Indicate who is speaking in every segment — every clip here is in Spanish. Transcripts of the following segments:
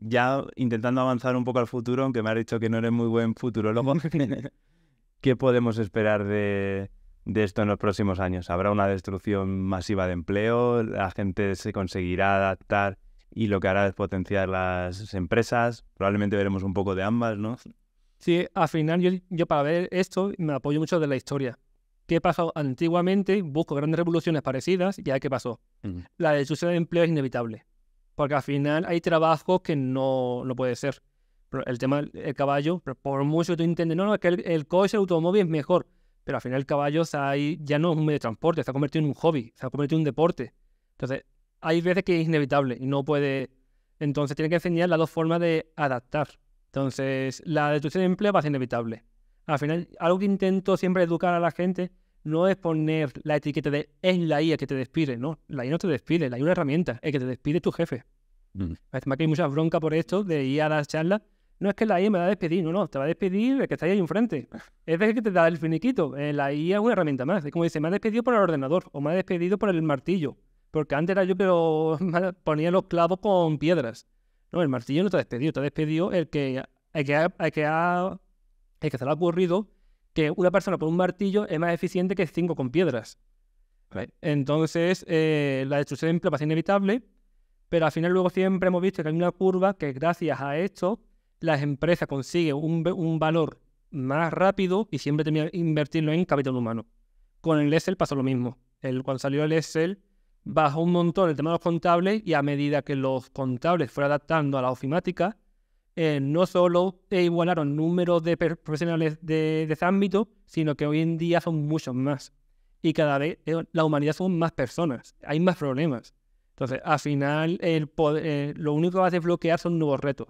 Speaker 1: ya intentando avanzar un poco al futuro, aunque me ha dicho que no eres muy buen futurologo. ¿qué podemos esperar de, esto en los próximos años? ¿Habrá una destrucción masiva de empleo? ¿La gente se conseguirá adaptar y lo que hará es potenciar las empresas? Probablemente veremos un poco de ambas, ¿no? Sí, al final yo, para ver
Speaker 2: esto me apoyo mucho de la historia. ¿Qué ha pasado antiguamente? Busco grandes revoluciones parecidas y a qué pasó. La destrucción de empleo es inevitable porque al final hay trabajos que no, puede ser. Pero el tema del caballo, por mucho que tú intentes, no, no, es que el, coche, el automóvil es mejor, pero al final el caballo ya no es un medio de transporte, se ha convertido en un hobby, se ha convertido en un deporte. Entonces, hay veces que es inevitable y no puede... Entonces, tiene que enseñar las dos formas de adaptar. Entonces, la destrucción de empleo va a ser inevitable. Al final, algo que intento siempre educar a la gente no es poner la etiqueta de es la IA que te despide, no. La IA no te despide, la IA es una herramienta, es que te despide tu jefe. Mm. que hay mucha bronca por esto de ir a las charlas. No es que la IA me va a despedir, no, no, te va a despedir el que está ahí enfrente. Es el que te da el finiquito. Eh, la IA es una herramienta más. Es como dice, me ha despedido por el ordenador o me ha despedido por el martillo. Porque antes era yo pero ponía los clavos con piedras. No, el martillo no te ha despedido, te ha despedido el que, el que, ha, que, que se le ha ocurrido que una persona con un martillo es más eficiente que cinco con piedras. Entonces, eh, la destrucción va a ser inevitable pero al final luego siempre hemos visto que hay una curva que gracias a esto las empresas consiguen un, valor más rápido y siempre que invertirlo en capital humano. Con el Excel pasó lo mismo. El, cuando salió el Excel bajó un montón el tema de los contables y a medida que los contables fueron adaptando a la ofimática, eh, no solo igualaron números de profesionales de ese ámbito, sino que hoy en día son muchos más. Y cada vez eh, la humanidad son más personas, hay más problemas. Entonces, al final, eh, lo único que va a desbloquear son nuevos retos,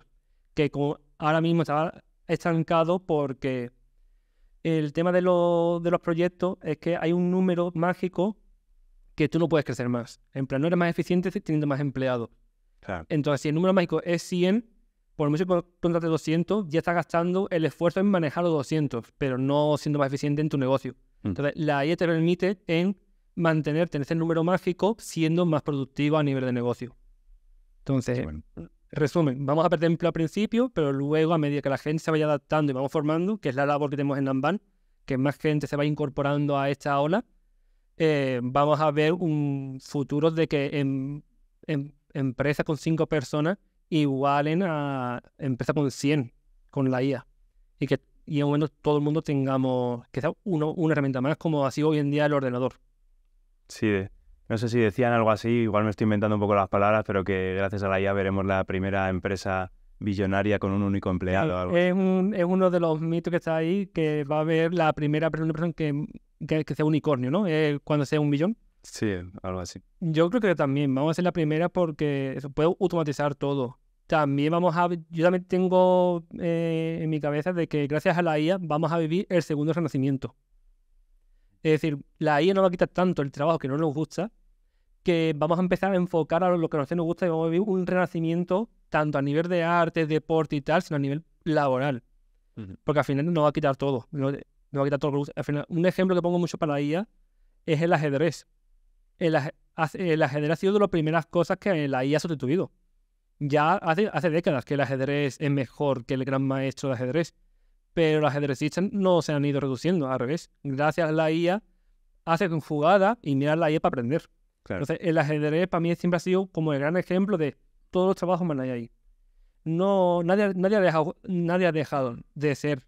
Speaker 2: que ahora mismo está estancado porque el tema de, los proyectos es que hay un número mágico que tú no puedes crecer más. En plan, no eres más eficiente teniendo más empleados. Entonces, si el número mágico es 100, por mucho que contrates 200, ya estás gastando el esfuerzo en manejar los 200, pero no siendo más eficiente en tu negocio. Mm. Entonces, la IE te permite en mantenerte en ese número mágico siendo más productivo a nivel de negocio. Entonces, resumen, vamos a perder empleo al principio, pero luego a medida que la gente se vaya adaptando y vamos formando, que es la labor que tenemos en Namban, que más gente se va incorporando a esta ola, eh, vamos a ver un futuro de que en, empresas con cinco personas igualen a empresas con 100 con la IA. Y que en un momento todo el mundo tengamos, que sea una herramienta más, como ha sido hoy en día el ordenador.
Speaker 1: Sí, no sé si decían algo así, igual me estoy inventando un poco las palabras, pero que gracias a la IA veremos la primera empresa billonaria con un único empleado. Algo.
Speaker 2: Es, es, uno de los mitos que está ahí, que va a haber la primera persona que, sea unicornio, ¿no? cuando sea un millón.
Speaker 1: Sí, algo así.
Speaker 2: Yo creo que también vamos a ser la primera porque eso puede automatizar todo. También vamos a... Yo también tengo eh, en mi cabeza de que gracias a la IA vamos a vivir el segundo renacimiento. Es decir, la IA no va a quitar tanto el trabajo que no nos gusta, que vamos a empezar a enfocar a lo que a nosotros nos gusta y vamos a vivir un renacimiento tanto a nivel de arte, deporte y tal, sino a nivel laboral. Porque al final no va a quitar todo. No, va a quitar todo. Al final, un ejemplo que pongo mucho para la IA es el ajedrez. El, ajedrez, ha sido de las primeras cosas que la IA ha sustituido. Ya hace, hace décadas que el ajedrez es mejor que el gran maestro de ajedrez pero los ajedrecistas no se han ido reduciendo, al revés. Gracias a la IA hacen jugada y mirar la IA para aprender. Entonces, el ajedrez para mí siempre ha sido como el gran ejemplo de todos los trabajos hay ahí. No, nadie, nadie, ha dejado, nadie ha dejado de ser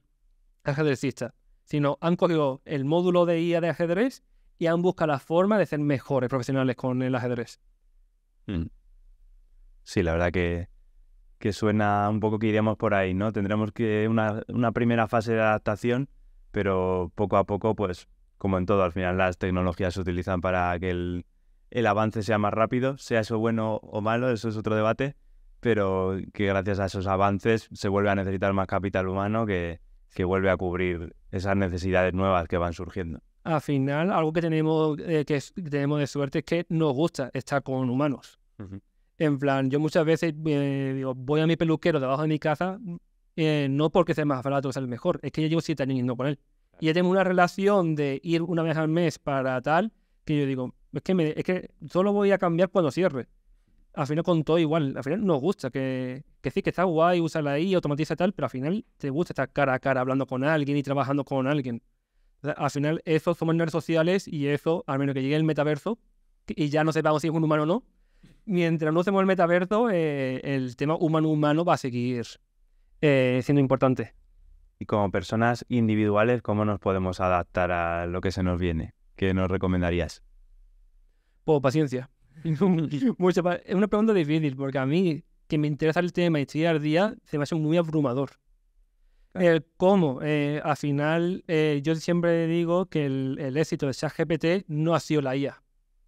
Speaker 2: ajedrecista, sino han cogido el módulo de IA de ajedrez y han buscado la forma de ser mejores profesionales
Speaker 1: con el ajedrez. Mm. Sí, la verdad que que suena un poco que iríamos por ahí, ¿no? Tendremos que una, primera fase de adaptación, pero poco a poco, pues, como en todo, al final las tecnologías se utilizan para que el, el avance sea más rápido, sea eso bueno o malo, eso es otro debate, pero que gracias a esos avances se vuelve a necesitar más capital humano que, que vuelve a cubrir esas necesidades nuevas que van surgiendo.
Speaker 2: Al final, algo que tenemos, eh, que tenemos de suerte es que nos gusta estar con humanos. En plan, yo muchas veces eh, voy a mi peluquero debajo de mi casa, mm, eh, no porque sea más barato o sea el mejor, es que yo llevo siete años yendo con él. Y ya tengo una relación de ir una vez al mes para tal, que yo digo, es que, me, es que solo voy a cambiar cuando cierre. Al final con todo igual, al final nos gusta, que, que sí, que está guay, la ahí, automatiza tal, pero al final te gusta estar cara a cara hablando con alguien y trabajando con alguien. al final eso somos redes sociales y eso, al menos que llegue el metaverso, y ya no sepamos si es un humano o no, mientras no hacemos el metaverso, eh, el tema humano-humano va
Speaker 1: a seguir eh, siendo importante. Y como personas individuales, ¿cómo nos podemos adaptar a lo que se nos viene? ¿Qué nos recomendarías? Pues
Speaker 2: paciencia. es una pregunta difícil, porque a mí, que me interesa el tema y estoy al día, se me hace muy abrumador. ¿Cómo? Eh, al final, yo siempre digo que el, el éxito de ChatGPT no ha sido la IA,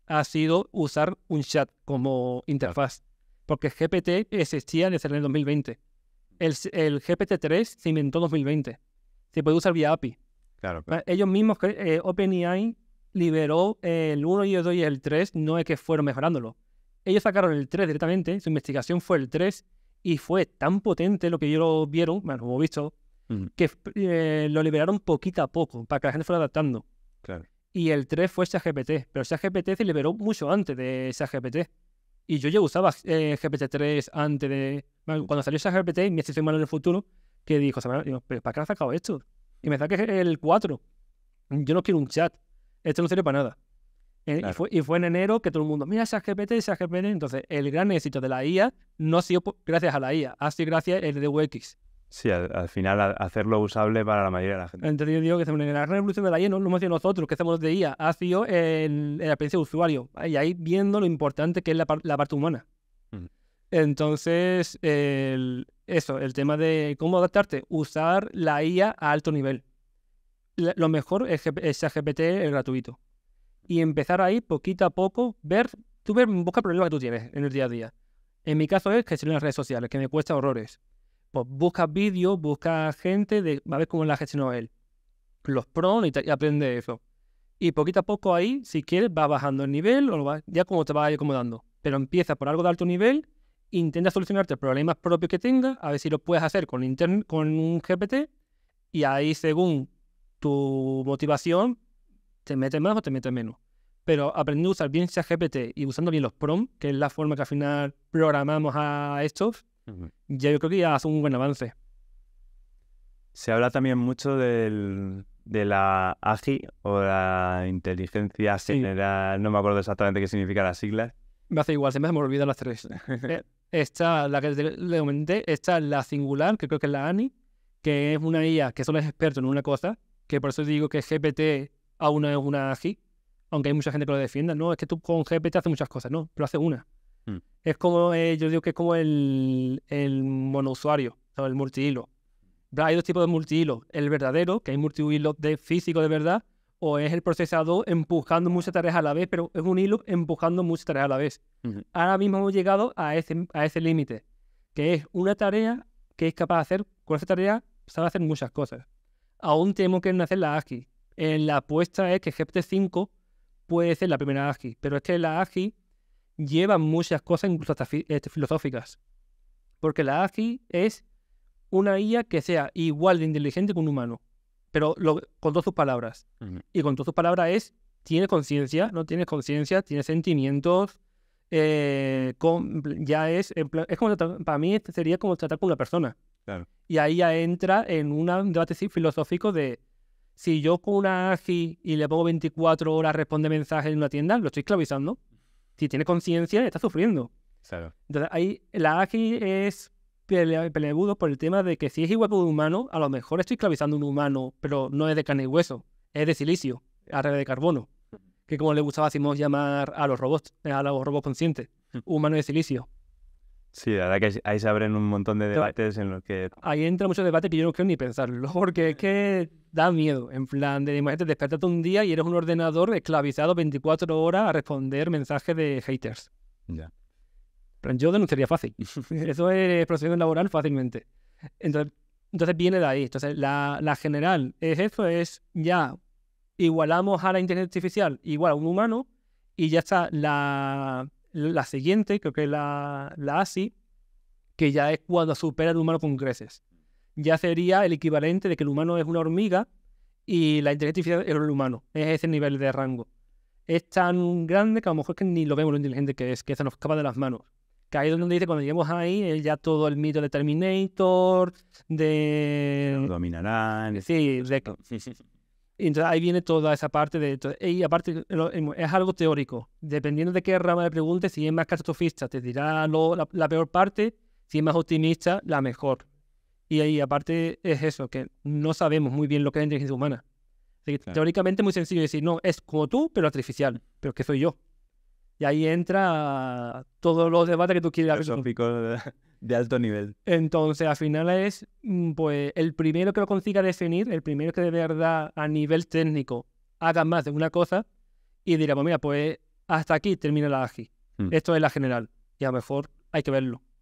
Speaker 2: ha sido usar un chat como interfaz. Porque GPT existía desde el 2020. El, GPT-3 se inventó en 2020. Se puede usar vía API. Claro, ah, Ellos mismos, que eh, OpenAI liberó el 1 y el 2 y el 3, no es que fueron mejorándolo. Ellos sacaron el 3 directamente, su investigación fue el 3 y fue tan potente lo que ellos vieron, bueno, como hemos visto, que eh, lo liberaron poquito a poco para que la gente fuera adaptando. Claro y el 3 fue ChatGPT, pero GPT se liberó mucho antes de ChatGPT. Y yo ya usaba eh, GPT-3 antes de... cuando salió ChatGPT, mi estoy malo en el futuro, que dijo, ¿para qué has sacado esto? Y me saqué el 4. Yo no quiero un chat. Esto no sirve para nada. Eh, y, fue, en enero que todo el mundo, mira ChatGPT, GPT. Entonces, el gran éxito de la IA no ha sido gracias a la IA, ha sido
Speaker 1: gracias de DWX. Sí, al, final hacerlo usable para la mayoría de la gente. Entonces yo digo que
Speaker 2: en la revolución de la IA no lo hemos hecho nosotros, que hacemos de IA, ha sido en, la experiencia de usuario, y ahí viendo lo importante que es la, parte humana. Mm. Entonces, eso, el tema de cómo adaptarte, usar la IA a alto nivel. Lo mejor es, es GPT gratuito. Y empezar ahí, poquito a poco, ver, tú ver, busca problema que tú tienes en el día a día. En mi caso es en las redes sociales, que me cuesta horrores pues busca vídeos, busca gente, de, a ver cómo la no él. Los PROM y, aprende eso. Y poquito a poco ahí, si quieres, va bajando el nivel o ya como te va acomodando. Pero empieza por algo de alto nivel, intenta solucionarte problemas propios que tengas, a ver si lo puedes hacer con, con un GPT y ahí según tu motivación, te metes más o te metes menos. Pero aprende a usar bien ese GPT y usando bien los prompts, que es la forma que al final programamos a estos, ya yo creo que ya hace un buen avance.
Speaker 1: Se habla también mucho del, de la AGI o la inteligencia general, no me acuerdo exactamente qué significa la sigla
Speaker 2: Me hace igual, se me, he olvidado las tres. Eh, está
Speaker 1: la que le comenté,
Speaker 2: está la singular, que creo que es la ANI, que es una IA que solo es experto en una cosa, que por eso digo que GPT aún no es una AGI, aunque hay mucha gente que lo defienda, no, es que tú con GPT haces muchas cosas, no, pero hace una es como, eh, yo digo que es como el, el monousuario, o el multihilo. Hay dos tipos de multihilo. el verdadero, que hay multihilo de físico de verdad, o es el procesador empujando muchas tareas a la vez, pero es un hilo empujando muchas tareas a la vez. Ahora mismo hemos llegado a ese, a ese límite, que es una tarea que es capaz de hacer, con esa tarea sabe hacer muchas cosas. Aún tenemos que hacer la ASCII. la apuesta es que GPT-5 puede ser la primera ASCII, pero es que la ASCII lleva muchas cosas, incluso hasta este, filosóficas. Porque la AGI es una IA que sea igual de inteligente que un humano, pero con todas sus palabras. Y con todas sus palabras es, tiene conciencia, no tiene conciencia, tiene sentimientos, eh, ya es, es como para mí este sería como tratar con una persona. Y ahí ya entra en un debate filosófico de si yo con una AGI y le pongo 24 horas responde mensajes en una tienda, lo estoy esclavizando si tiene conciencia, está sufriendo. Claro. Entonces, ahí la AGI es peleado por el tema de que si es igual que un humano, a lo mejor estoy esclavizando un humano, pero no es de carne y hueso, es de silicio, a raíz de carbono, que como le gustaba a llamar a los robots, a los robots conscientes, hmm. humanos de silicio.
Speaker 1: Sí, la verdad que ahí se abren un montón de debates en los que...
Speaker 2: Ahí entra mucho debate que yo no quiero ni pensarlo, porque es que da miedo. En plan, de imagínate, despertarte un día y eres un ordenador esclavizado 24 horas a responder mensajes de haters. Ya. Pero yo denunciaría fácil. Eso es procedimiento laboral fácilmente. Entonces, entonces viene de ahí. Entonces, la, la general es eso, es ya igualamos a la inteligencia artificial igual a un humano y ya está la la siguiente, creo que es la, la ASI, que ya es cuando supera el humano con creces. Ya sería el equivalente de que el humano es una hormiga y la inteligencia es el humano. Es ese nivel de rango. Es tan grande que a lo mejor que ni lo vemos lo inteligente que es, que se nos escapa de las manos. Que ahí es donde dice, cuando lleguemos ahí, ya todo el mito de Terminator, de... Dominarán. Sí, sí, sí, sí. Y entonces ahí viene toda esa parte de... Y aparte es algo teórico. Dependiendo de qué rama de preguntes, si es más catastrofista, te dirá lo, la, peor parte. Si es más optimista, la mejor. Y ahí aparte es eso, que no sabemos muy bien lo que es la inteligencia humana. Teóricamente es muy sencillo decir, no, es como tú, pero artificial. Pero es que soy yo. Y ahí entra todos los debates que tú quieras.
Speaker 1: de alto nivel.
Speaker 2: Entonces, al final es, mm, pues, el primero que lo consiga definir, el primero que de verdad a nivel técnico haga más de una cosa y dirá, pues mira, pues hasta aquí termina la AGI. Hmm. Esto es la general. Y a lo mejor hay que verlo.